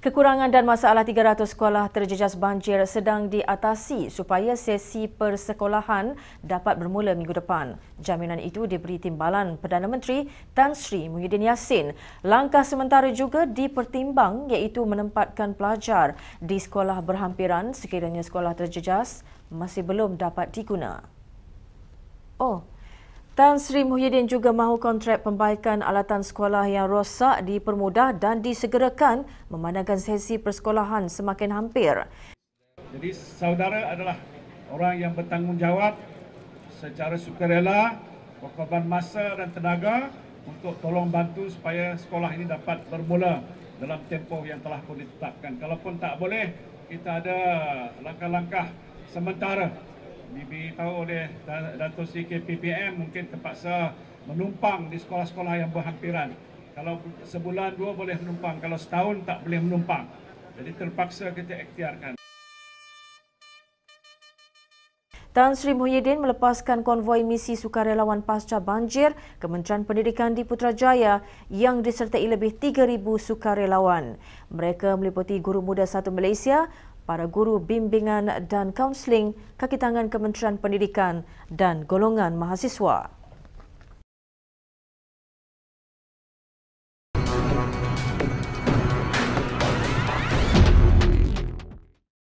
Kekurangan dan masalah 300 sekolah terjejas banjir sedang diatasi supaya sesi persekolahan dapat bermula minggu depan. Jaminan itu diberi timbalan Perdana Menteri Tan Sri Muhyiddin Yassin. Langkah sementara juga dipertimbang iaitu menempatkan pelajar di sekolah berhampiran sekiranya sekolah terjejas masih belum dapat diguna. Oh, Tan Sri Muhyiddin juga mahu kontrak pembaikan alatan sekolah yang rosak dipermudah dan disegerakan memandangkan sesi persekolahan semakin hampir. Jadi saudara adalah orang yang bertanggungjawab secara sukarela berkorban masa dan tenaga untuk tolong bantu supaya sekolah ini dapat bermula dalam tempoh yang telah pun ditetapkan. Kalaupun tak boleh, kita ada langkah-langkah sementara diberitahu oleh Dato' Siki PPM mungkin terpaksa menumpang di sekolah-sekolah yang berhampiran. Kalau sebulan dua boleh menumpang, kalau setahun tak boleh menumpang. Jadi terpaksa kita ikhtiarkan. Tan Sri Muhyiddin melepaskan konvoi misi sukarelawan pasca banjir Kementerian Pendidikan di Putrajaya yang disertai lebih 3,000 sukarelawan. Mereka meliputi Guru Muda Satu Malaysia, para guru bimbingan dan kaunseling kaki tangan Kementerian Pendidikan dan golongan mahasiswa.